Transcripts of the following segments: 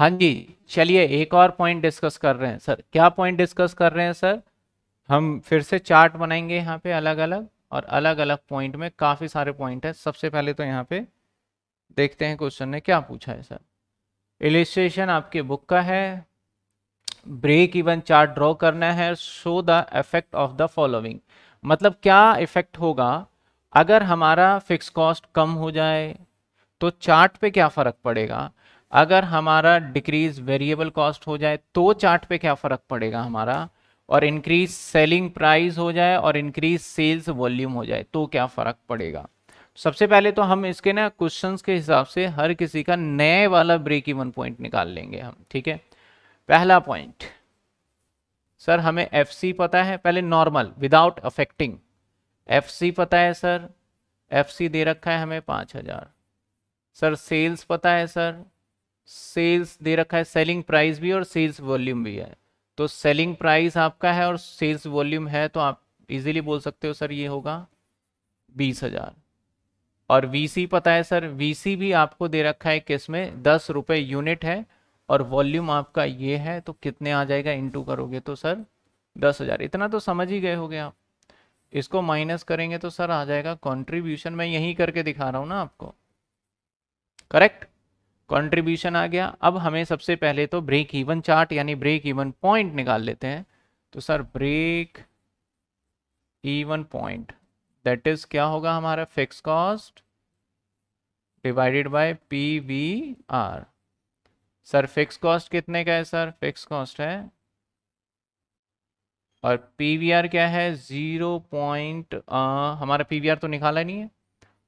हाँ जी चलिए एक और पॉइंट डिस्कस कर रहे हैं सर क्या पॉइंट डिस्कस कर रहे हैं सर हम फिर से चार्ट बनाएंगे यहाँ पे अलग अलग और अलग अलग पॉइंट में काफ़ी सारे पॉइंट हैं सबसे पहले तो यहाँ पे देखते हैं क्वेश्चन ने क्या पूछा है सर इलिस्ट्रेशन आपके बुक का है ब्रेक इवन चार्ट ड्रॉ करना है show the effect of the following मतलब क्या इफेक्ट होगा अगर हमारा फिक्स कॉस्ट कम हो जाए तो चार्ट पे क्या फ़र्क पड़ेगा अगर हमारा डिक्रीज वेरिएबल कॉस्ट हो जाए तो चार्ट पे क्या फ़र्क पड़ेगा हमारा और इंक्रीज सेलिंग प्राइस हो जाए और इंक्रीज सेल्स वॉल्यूम हो जाए तो क्या फ़र्क पड़ेगा सबसे पहले तो हम इसके ना क्वेश्चन के हिसाब से हर किसी का नए वाला ब्रेक इवन पॉइंट निकाल लेंगे हम ठीक है पहला पॉइंट सर हमें एफ पता है पहले नॉर्मल विदाउट अफेक्टिंग एफ पता है सर एफ दे रखा है हमें पाँच हज़ार सर सेल्स पता है सर सेल्स दे रखा है सेलिंग प्राइस भी और सेल्स वॉल्यूम भी है तो सेलिंग प्राइस आपका है और सेल्स वॉल्यूम है तो आप इजीली बोल सकते हो सर ये होगा बीस हजार और वीसी पता है सर वीसी भी आपको दे रखा है किस में दस रुपये यूनिट है और वॉल्यूम आपका ये है तो कितने आ जाएगा इंटू करोगे तो सर दस हज़ार इतना तो समझ ही गए होगे आप इसको माइनस करेंगे तो सर आ जाएगा कंट्रीब्यूशन मैं यहीं करके दिखा रहा हूँ ना आपको करेक्ट कंट्रीब्यूशन आ गया अब हमें सबसे पहले तो ब्रेक इवन चार्ट यानी ब्रेक इवन पॉइंट निकाल लेते हैं तो sir break even point that is क्या होगा हमारा fix cost divided by P V R sir fix cost कितने का है सर फिक्स कॉस्ट है और पी वी आर क्या है ज़ीरो पॉइंट हमारा पी वी आर तो निकाला नहीं है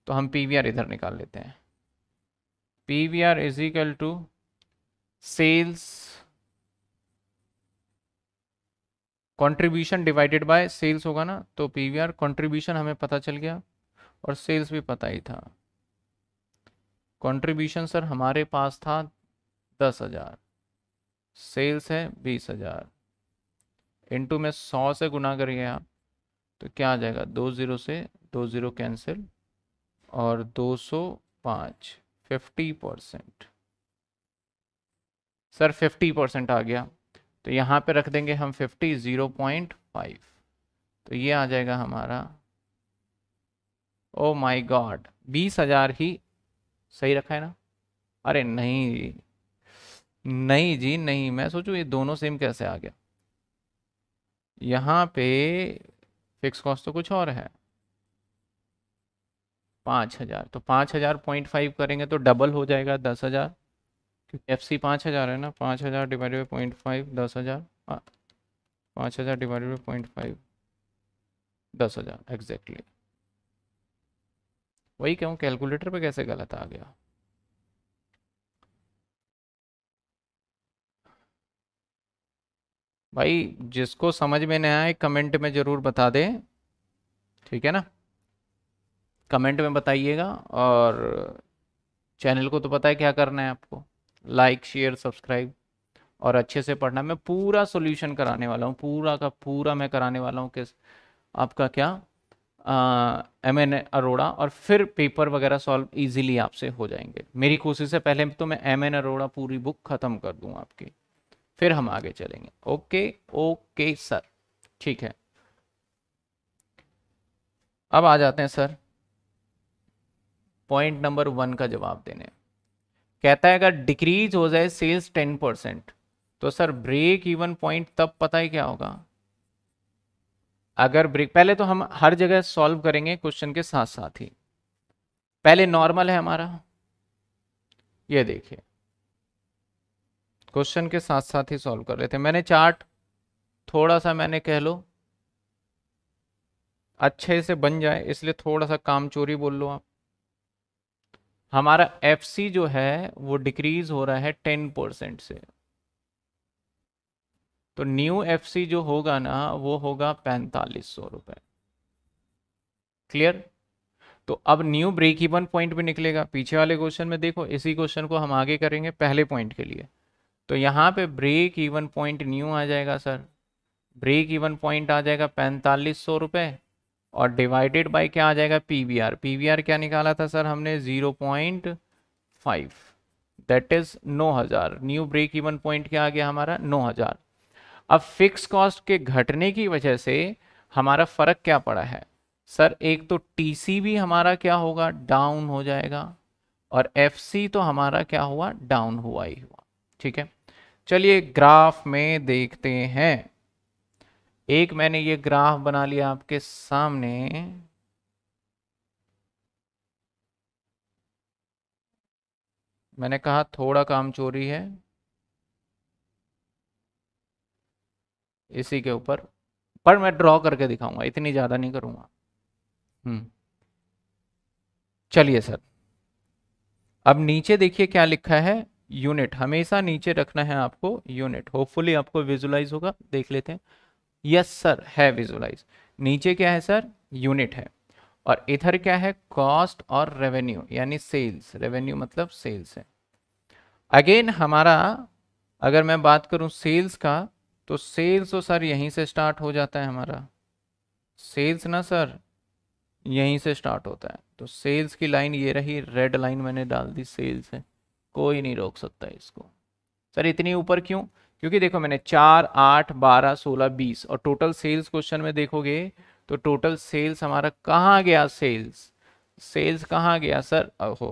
तो हम पी वी आर इधर निकाल लेते हैं PVR is equal to sales contribution divided by sales होगा ना तो आर कॉन्ट्रीब्यूशन हमें पता चल गया और सेल्स भी पता ही था कंट्रीब्यूशन सर हमारे पास था दस हजार सेल्स है बीस हजार इंटू में सौ से गुना कर गया तो क्या आ जाएगा दो ज़ीरो से दो ज़ीरो कैंसिल और दो सौ पाँच fifty percent sir fifty percent आ गया तो यहाँ पे रख देंगे हम फिफ्टी ज़ीरो पॉइंट फाइव तो ये आ जाएगा हमारा ओ माय गॉड बीस हज़ार ही सही रखा है ना अरे नहीं नहीं जी नहीं मैं सोचूं ये दोनों सेम कैसे आ गया यहाँ पे फिक्स कॉस्ट तो कुछ और है पाँच हज़ार तो पाँच हज़ार पॉइंट फाइव करेंगे तो डबल हो जाएगा दस हज़ार क्योंकि एफ सी पाँच हज़ार है ना पाँच हज़ार डिवाइड बाई पॉइंट फाइव दस हज़ार हाँ, पाँच हज़ार डिवाइड बाई पॉइंट फाइव दस हज़ार एग्जैक्टली वही कहूँ कैलकुलेटर पे कैसे गलत आ गया भाई जिसको समझ में नहीं आए कमेंट में ज़रूर बता दें ठीक है ना कमेंट में बताइएगा और चैनल को तो पता है क्या करना है आपको लाइक शेयर सब्सक्राइब और अच्छे से पढ़ना मैं पूरा सोल्यूशन कराने वाला हूँ पूरा का पूरा मैं कराने वाला हूँ किस आपका क्या एम एन अरोड़ा और फिर पेपर वगैरह सॉल्व इजीली आपसे हो जाएंगे मेरी कोशिश है पहले तो मैं एम एन अरोड़ा पूरी बुक ख़त्म कर दूँ आपकी फिर हम आगे चलेंगे ओके ओके सर ठीक है अब आ जाते हैं सर पॉइंट नंबर वन का जवाब देने कहता है अगर डिक्रीज हो जाए सेल्स टेन परसेंट तो सर ब्रेक इवन पॉइंट तब पता ही क्या होगा अगर ब्रेक पहले तो हम हर जगह सॉल्व करेंगे क्वेश्चन के साथ साथ ही पहले नॉर्मल है हमारा ये देखिए क्वेश्चन के साथ साथ ही सॉल्व कर रहे थे मैंने चार्ट थोड़ा सा मैंने कह लो अच्छे से बन जाए इसलिए थोड़ा सा काम चोरी बोल लो आप हमारा एफ जो है वो डिक्रीज हो रहा है टेन परसेंट से तो न्यू एफ जो होगा ना वो होगा पैंतालीस सौ रुपये क्लियर तो अब न्यू ब्रेक इवन पॉइंट भी निकलेगा पीछे वाले क्वेश्चन में देखो इसी क्वेश्चन को हम आगे करेंगे पहले पॉइंट के लिए तो यहाँ पे ब्रेक इवन पॉइंट न्यू आ जाएगा सर ब्रेक इवन पॉइंट आ जाएगा पैंतालीस सौ रुपए और डिवाइडेड बाय क्या आ जाएगा पीवीआर पीवीआर क्या निकाला था सर हमने zero point five that is नौ हज़ार न्यू ब्रेक इवन पॉइंट क्या आ गया हमारा नो हज़ार अब फिक्स कॉस्ट के घटने की वजह से हमारा फ़र्क क्या पड़ा है सर एक तो टी भी हमारा क्या होगा डाउन हो जाएगा और एफ तो हमारा क्या हुआ डाउन हुआ ही हुआ ठीक है चलिए ग्राफ में देखते हैं एक मैंने ये ग्राफ बना लिया आपके सामने मैंने कहा थोड़ा काम चोरी है इसी के ऊपर पर मैं ड्रॉ करके दिखाऊंगा इतनी ज़्यादा नहीं करूंगा हम्म। चलिए सर अब नीचे देखिए क्या लिखा है यूनिट हमेशा नीचे रखना है आपको यूनिट होपफुली आपको विजुलाइज होगा देख लेते हैं यस सर है विजुलाइज नीचे क्या है सर यूनिट है और इधर क्या है कॉस्ट और रेवेन्यू यानी सेल्स रेवेन्यू मतलब सेल्स है अगेन हमारा अगर मैं बात करूं सेल्स का तो सेल्स तो सर यहीं से स्टार्ट हो जाता है हमारा सेल्स ना सर यहीं से स्टार्ट होता है तो सेल्स की लाइन ये रही रेड लाइन मैंने डाल दी सेल्स है कोई नहीं रोक सकता इसको सर इतनी ऊपर क्यों क्योंकि देखो मैंने चार आठ बारह सोलह बीस और टोटल सेल्स क्वेश्चन में देखोगे तो टोटल सेल्स हमारा कहाँ गया सेल्स सेल्स कहाँ गया सर ओहो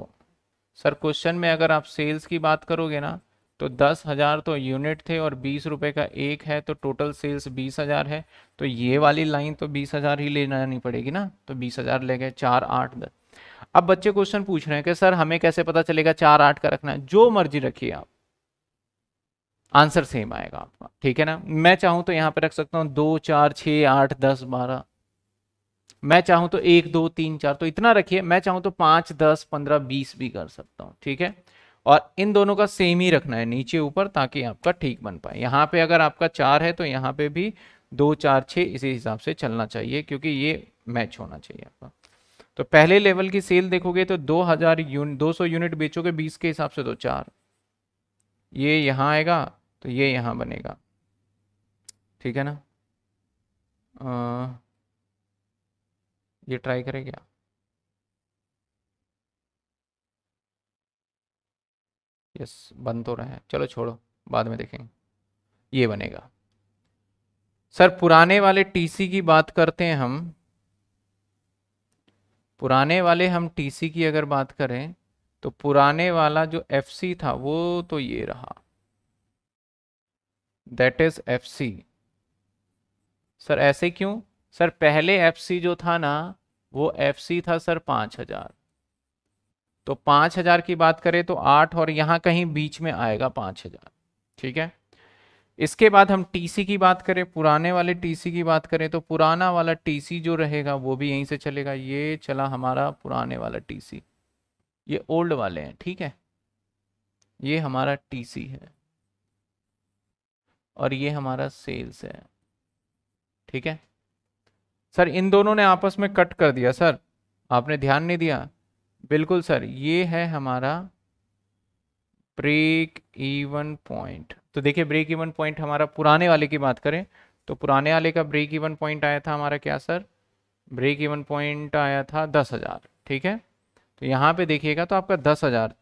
सर क्वेश्चन में अगर आप सेल्स की बात करोगे ना तो दस हज़ार तो यूनिट थे और बीस रुपये का एक है तो टोटल सेल्स बीस हज़ार है तो ये वाली लाइन तो बीस हज़ार ही लेना नहीं पड़ेगी ना तो बीस हज़ार ले गए चार आठ दस अब बच्चे क्वेश्चन पूछ रहे हैं कि सर हमें कैसे पता चलेगा चार आठ का रखना है जो मर्जी रखिए आप आंसर सेम आएगा आपका ठीक है ना मैं चाहूँ तो यहाँ पे रख सकता हूँ दो चार छः आठ दस बारह मैं चाहूँ तो एक दो तीन चार तो इतना रखिए मैं चाहूँ तो पाँच दस पंद्रह बीस भी कर सकता हूं ठीक है और इन दोनों का सेम ही रखना है नीचे ऊपर ताकि आपका ठीक बन पाए यहाँ पे अगर आपका चार है तो यहाँ पे भी दो चार छः इसी हिसाब से चलना चाहिए क्योंकि ये मैच होना चाहिए आपका तो पहले लेवल की सेल देखोगे तो 2000 यूनिट दो यूनिट बेचोगे 20 के हिसाब से तो चार ये यहाँ आएगा तो ये यहाँ बनेगा ठीक है ना आ, ये ट्राई करें क्या यस बन तो रहा है चलो छोड़ो बाद में देखेंगे ये बनेगा सर पुराने वाले टीसी की बात करते हैं हम पुराने वाले हम टीसी की अगर बात करें तो पुराने वाला जो एफसी था वो तो ये रहा that is F C sir ऐसे क्यों सर पहले एफ सी जो था ना वो एफ सी था सर पांच हजार तो पांच हजार की बात करें तो आठ और यहां कहीं बीच में आएगा पांच हजार ठीक है इसके बाद हम टीसी की बात करें पुराने वाले टीसी की बात करें तो पुराना वाला टीसी जो रहेगा वो भी यहीं से चलेगा ये चला हमारा पुराने वाला टीसी ये ओल्ड वाले हैं ठीक है ये हमारा टीसी है और ये हमारा सेल्स है ठीक है सर इन दोनों ने आपस में कट कर दिया सर आपने ध्यान नहीं दिया बिल्कुल सर ये है हमारा ब्रेक इवन पॉइंट तो देखिए ब्रेक इवन पॉइंट हमारा पुराने वाले की बात करें तो पुराने वाले का ब्रेक इवन पॉइंट आया था हमारा क्या सर ब्रेक इवन पॉइंट आया था दस हज़ार ठीक है तो यहाँ पे देखिएगा तो आपका दस हज़ार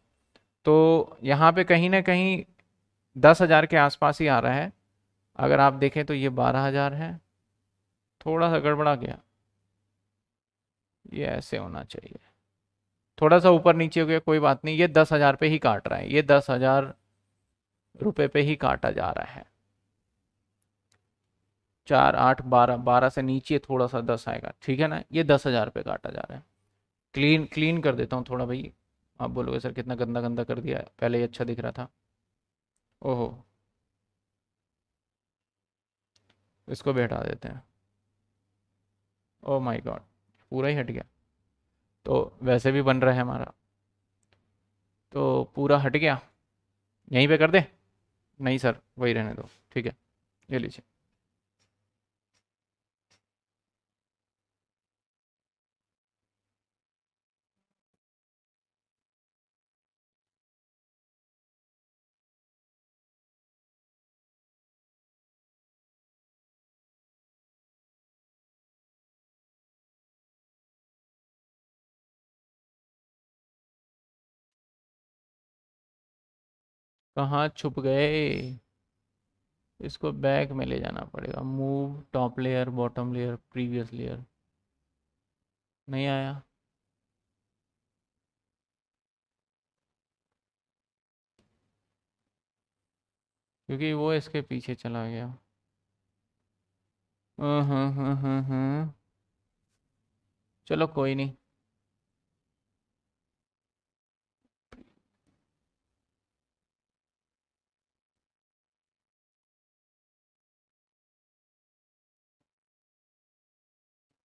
तो यहाँ पे कहीं ना कहीं दस हज़ार के आसपास ही आ रहा है अगर आप देखें तो ये बारह हज़ार है थोड़ा सा गड़बड़ा गया ये ऐसे होना चाहिए थोड़ा सा ऊपर नीचे हो गया कोई बात नहीं ये दस हज़ार पे ही काट रहा है ये दस हज़ार रुपये पे ही काटा जा रहा है चार आठ बारह बारह से नीचे थोड़ा सा दस आएगा ठीक है ना ये दस हज़ार पे काटा जा रहा है क्लीन क्लीन कर देता हूँ थोड़ा भाई आप बोलोगे सर कितना गंदा गंदा कर दिया पहले ही अच्छा दिख रहा था ओहो इसको भी हटा देते हैं ओ माई गॉड पूरा ही हट गया तो वैसे भी बन रहा है हमारा तो पूरा हट गया यहीं पे कर दे नहीं सर वही रहने दो ठीक है ये लीजिए कहाँ छुप गए इसको बैक में ले जाना पड़ेगा move top layer bottom layer previous layer नहीं आया क्योंकि वो इसके पीछे चला गया हम्म हम्म हम्म हम्म, हम्म। चलो कोई नहीं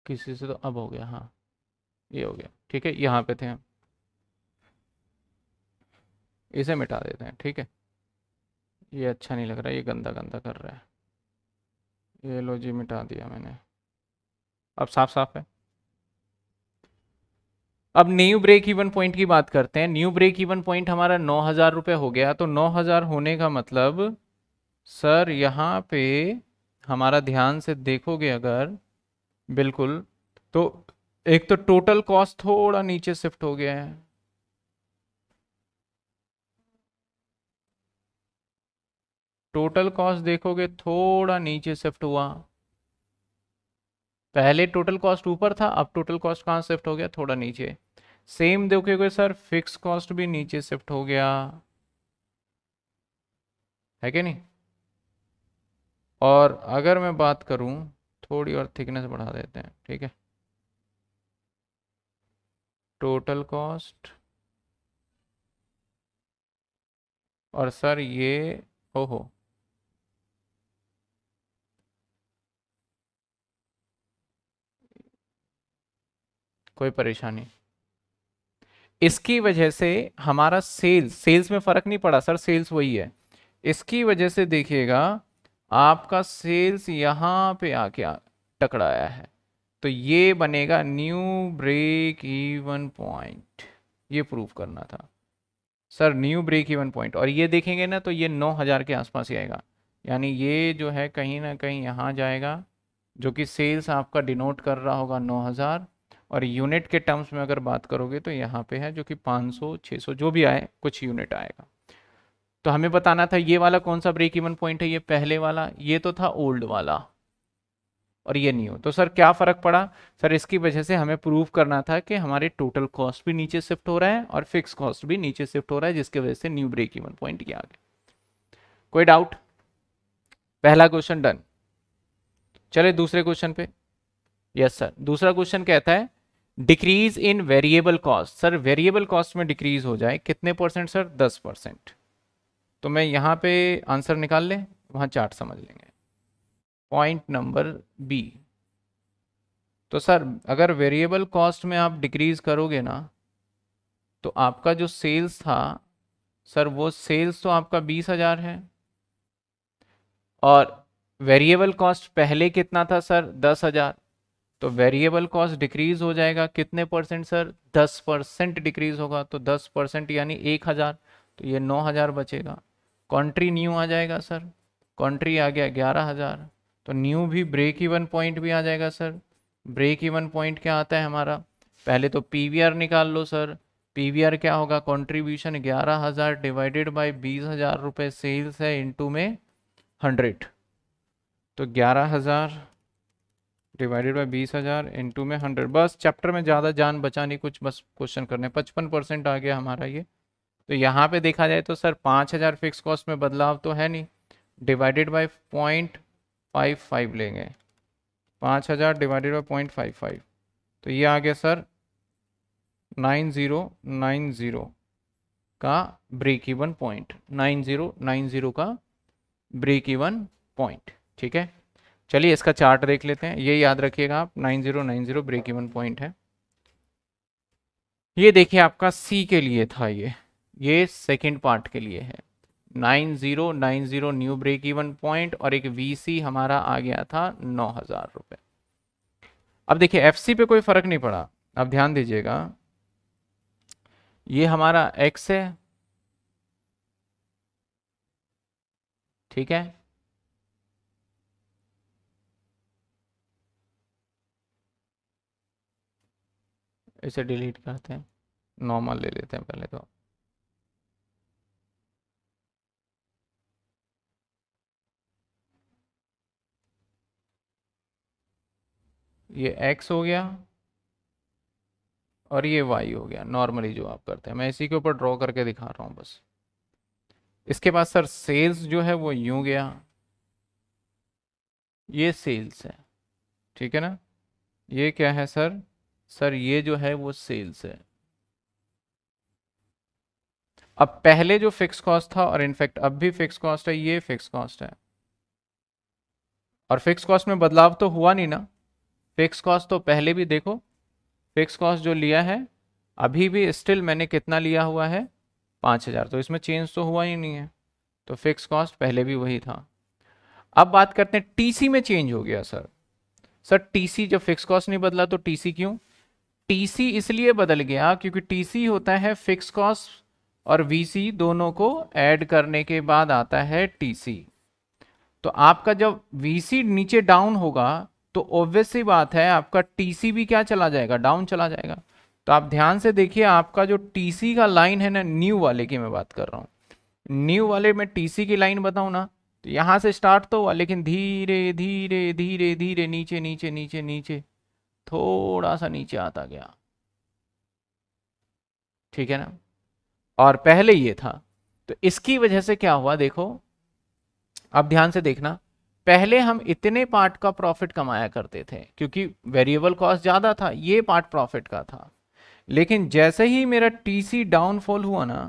किसी से तो अब हो गया हाँ ये हो गया ठीक है यहाँ पे थे हम इसे मिटा देते हैं ठीक है ये अच्छा नहीं लग रहा है ये गंदा गंदा कर रहा है ये लो जी मिटा दिया मैंने अब साफ साफ है अब न्यू ब्रेक इवन पॉइंट की बात करते हैं न्यू ब्रेक इवन पॉइंट हमारा नौ हज़ार रुपये हो गया तो नौ हज़ार होने का मतलब सर यहाँ पे हमारा ध्यान से देखोगे अगर बिल्कुल तो एक तो टोटल कॉस्ट थोड़ा नीचे शिफ्ट हो गया है टोटल कॉस्ट देखोगे थोड़ा नीचे शिफ्ट हुआ पहले टोटल कॉस्ट ऊपर था अब टोटल कॉस्ट कहाँ शिफ्ट हो गया थोड़ा नीचे सेम देखोगे सर फिक्स कॉस्ट भी नीचे शिफ्ट हो गया है कि नहीं और अगर मैं बात करूं थोड़ी और थिकनेस बढ़ा देते हैं ठीक है टोटल कॉस्ट और सर ये हो हो कोई परेशानी इसकी वजह से हमारा सेल्स सेल्स में फ़र्क नहीं पड़ा सर सेल्स वही है इसकी वजह से देखिएगा आपका सेल्स यहाँ पे आके टकराया है तो ये बनेगा न्यू ब्रेक इवन पॉइंट ये प्रूव करना था sir new break even point और ये देखेंगे ना तो ये नौ हज़ार के आसपास ही आएगा यानी ये जो है कहीं ना कहीं यहाँ जाएगा जो कि सेल्स आपका डिनोट कर रहा होगा नौ हज़ार और यूनिट के टर्म्स में अगर बात करोगे तो यहाँ पे है जो कि 500 600 जो भी आए कुछ यूनिट आएगा तो हमें बताना था ये वाला कौन सा ब्रेक इवन पॉइंट है ये पहले वाला ये तो था ओल्ड वाला और ये न्यू तो सर क्या फ़र्क पड़ा सर इसकी वजह से हमें प्रूव करना था कि हमारे टोटल कॉस्ट भी नीचे शिफ्ट हो रहा है और फिक्स कॉस्ट भी नीचे शिफ्ट हो रहा है जिसके वजह से न्यू ब्रेक इवन पॉइंट ये आ गया कोई डाउट पहला क्वेश्चन डन चले दूसरे क्वेश्चन पे यस सर दूसरा क्वेश्चन कहता है decrease in variable cost sir variable cost में डिक्रीज हो जाए कितने परसेंट सर दस परसेंट तो मैं यहाँ पे आंसर निकाल लें वहाँ चार्ट समझ लेंगे पॉइंट नंबर बी तो सर अगर वेरिएबल कॉस्ट में आप डिक्रीज करोगे ना तो आपका जो सेल्स था सर वो सेल्स तो आपका बीस हज़ार है और वेरिएबल कॉस्ट पहले कितना था सर दस हज़ार तो वेरिएबल कॉस्ट डिक्रीज हो जाएगा कितने परसेंट सर दस परसेंट डिक्रीज होगा तो दस परसेंट यानी एक हज़ार तो ये नौ हज़ार बचेगा कंट्री न्यू आ जाएगा सर कंट्री आ गया ग्यारह हज़ार तो न्यू भी ब्रेक इवन पॉइंट भी आ जाएगा सर ब्रेक इवन पॉइंट क्या आता है हमारा पहले तो पी निकाल लो सर पी क्या होगा कॉन्ट्रीब्यूशन ग्यारह हज़ार डिवाइडेड बाई बीस हज़ार रुपये सेल्स है इनटू में हंड्रेड तो ग्यारह हज़ार डिवाइडेड बाई बीस हज़ार इंटू में हंड्रेड बस चैप्टर में ज़्यादा जान बचानी कुछ बस क्वेश्चन करने पचपन परसेंट आ गया हमारा ये तो यहाँ पे देखा जाए तो सर पाँच हज़ार फिक्स कॉस्ट में बदलाव तो है नहीं divided by point five five लेंगे पाँच हज़ार divided by point five five तो ये आ गया sir nine zero nine zero का break even point nine zero nine zero का ब्रेक इवन पॉइंट ठीक है चलिए इसका चार्ट देख लेते हैं ये याद रखिएगा आप nine zero nine zero break even point है ये देखिए आपका सी के लिए था ये ये सेकेंड पार्ट के लिए है nine zero nine zero new break even point और एक वीसी हमारा आ गया था नौ हज़ार रुपये अब देखिए एफसी पे कोई फ़र्क नहीं पड़ा अब ध्यान दीजिएगा ये हमारा एक्स है ठीक है इसे डिलीट करते हैं नॉर्मल ले लेते हैं पहले तो ये एक्स हो गया और ये वाई हो गया नॉर्मली जो आप करते हैं मैं इसी के ऊपर ड्रॉ करके दिखा रहा हूँ बस इसके बाद सर सेल्स जो है वो यूं गया ये सेल्स है ठीक है ना ये क्या है सर सर ये जो है वो सेल्स है अब पहले जो फिक्स कॉस्ट था और इनफैक्ट अब भी फिक्स कॉस्ट है ये फिक्स कॉस्ट है और फिक्स कॉस्ट में बदलाव तो हुआ नहीं ना फिक्स कॉस्ट तो पहले भी देखो फिक्स कॉस्ट जो लिया है अभी भी स्टिल मैंने कितना लिया हुआ है पाँच हज़ार तो इसमें चेंज तो हुआ ही नहीं है तो फिक्स कॉस्ट पहले भी वही था अब बात करते हैं टीसी में चेंज हो गया सर सर टीसी जब फिक्स कॉस्ट नहीं बदला तो टीसी क्यों टीसी इसलिए बदल गया क्योंकि टीसी होता है फिक्स कॉस्ट और वीसी दोनों को ऐड करने के बाद आता है टीसी तो आपका जब वीसी नीचे डाउन होगा तो ऑब्वियस बात है आपका टीसी भी क्या चला जाएगा डाउन चला जाएगा तो आप ध्यान से देखिए आपका जो टीसी का लाइन है ना न्यू वाले की मैं बात कर रहा हूँ न्यू वाले में टीसी की लाइन बताऊँ ना तो यहाँ से स्टार्ट तो हुआ लेकिन धीरे धीरे धीरे धीरे नीचे नीचे नीचे नीचे थोड़ा सा नीचे आता गया ठीक है ना और पहले ये था तो इसकी वजह से क्या हुआ देखो आप ध्यान से देखना पहले हम इतने पार्ट का प्रॉफिट कमाया करते थे क्योंकि वेरिएबल कॉस्ट ज़्यादा था ये पार्ट प्रॉफिट का था लेकिन जैसे ही मेरा टीसी डाउनफॉल हुआ ना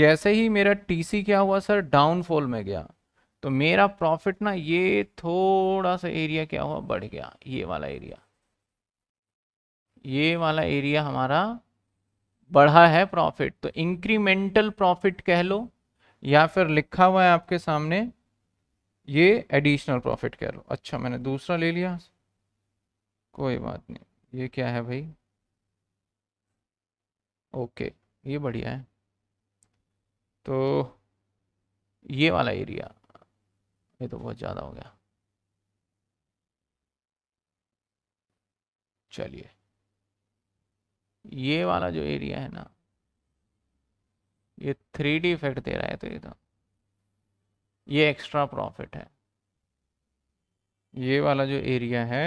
जैसे ही मेरा टीसी क्या हुआ सर डाउनफॉल में गया तो मेरा प्रॉफिट ना ये थोड़ा सा एरिया क्या हुआ बढ़ गया ये वाला एरिया ये वाला एरिया हमारा बढ़ा है प्रॉफिट तो इंक्रीमेंटल प्रॉफिट कह लो या फिर लिखा हुआ है आपके सामने ये एडिशनल प्रॉफिट कह रहा हूँ अच्छा मैंने दूसरा ले लिया कोई बात नहीं ये क्या है भाई ओके ये बढ़िया है तो ये वाला एरिया ये तो बहुत ज़्यादा हो गया चलिए ये वाला जो एरिया है ना ये थ्री डी इफेक्ट दे रहा है तो ये तो ये एक्स्ट्रा प्रॉफिट है ये वाला जो एरिया है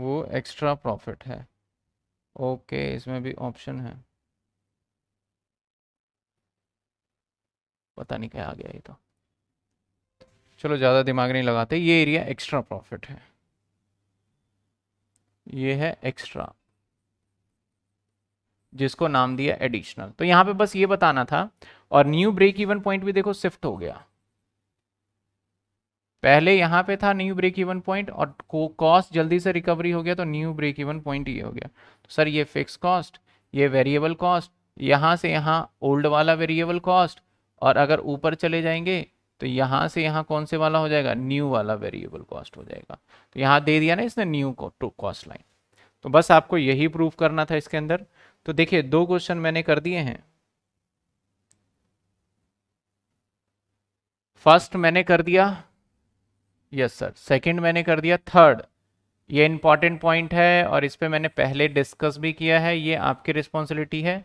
वो एक्स्ट्रा प्रॉफिट है ओके इसमें भी ऑप्शन है पता नहीं क्या आ गया ये तो चलो ज़्यादा दिमाग नहीं लगाते ये एरिया एक्स्ट्रा प्रॉफिट है ये है एक्स्ट्रा जिसको नाम दिया एडिशनल तो यहां पे बस ये बताना था और न्यू ब्रेक इवन पॉइंट भी देखो शिफ्ट हो गया पहले यहां पे था न्यू ब्रेक इवन पॉइंट और कॉस्ट जल्दी से रिकवरी हो गया तो न्यू ब्रेक इवन पॉइंट ये हो गया तो सर ये फिक्स कॉस्ट ये वेरिएबल कॉस्ट यहां से यहां ओल्ड वाला वेरिएबल कॉस्ट और अगर ऊपर चले जाएंगे तो यहां से यहां कौन से वाला हो जाएगा न्यू वाला वेरिएबल कॉस्ट हो जाएगा तो यहां दे दिया ना इसने न्यू कॉस्ट लाइन तो बस आपको यही प्रूफ करना था इसके अंदर तो देखिए दो क्वेश्चन मैंने कर दिए हैं फर्स्ट मैंने कर दिया यस सर सेकंड मैंने कर दिया थर्ड ये इंपॉर्टेंट पॉइंट है और इस पर मैंने पहले डिस्कस भी किया है ये आपकी रिस्पॉन्सिबिलिटी है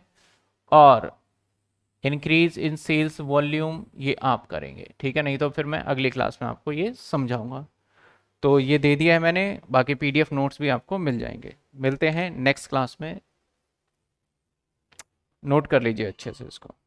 और इंक्रीज इन सेल्स वॉल्यूम ये आप करेंगे ठीक है नहीं तो फिर मैं अगली क्लास में आपको ये समझाऊंगा तो ये दे दिया है मैंने बाकी पीडीएफ नोट्स भी आपको मिल जाएंगे मिलते हैं नेक्स्ट क्लास में नोट कर लीजिए अच्छे से इसको